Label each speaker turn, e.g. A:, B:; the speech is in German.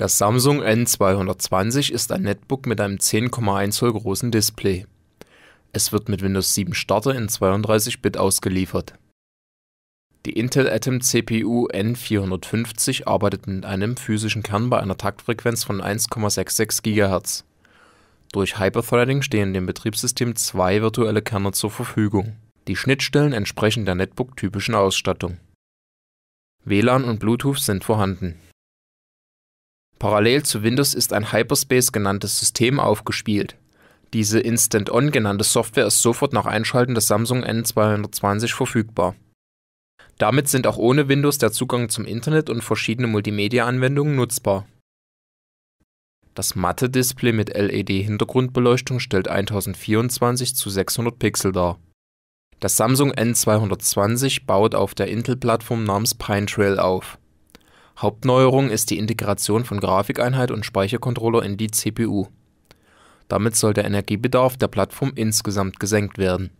A: Das Samsung N220 ist ein Netbook mit einem 10,1 Zoll großen Display. Es wird mit Windows 7 Starter in 32-Bit ausgeliefert. Die Intel Atom CPU N450 arbeitet mit einem physischen Kern bei einer Taktfrequenz von 1,66 GHz. Durch Hyperthreading stehen dem Betriebssystem zwei virtuelle Kerne zur Verfügung. Die Schnittstellen entsprechen der Netbook-typischen Ausstattung. WLAN und Bluetooth sind vorhanden Parallel zu Windows ist ein Hyperspace genanntes System aufgespielt. Diese Instant-On genannte Software ist sofort nach Einschalten des Samsung N220 verfügbar. Damit sind auch ohne Windows der Zugang zum Internet und verschiedene Multimedia-Anwendungen nutzbar. Das matte Display mit LED-Hintergrundbeleuchtung stellt 1024 zu 600 Pixel dar. Das Samsung N220 baut auf der Intel-Plattform namens Pine Trail auf Hauptneuerung ist die Integration von Grafikeinheit und Speichercontroller in die CPU. Damit soll der Energiebedarf der Plattform insgesamt gesenkt werden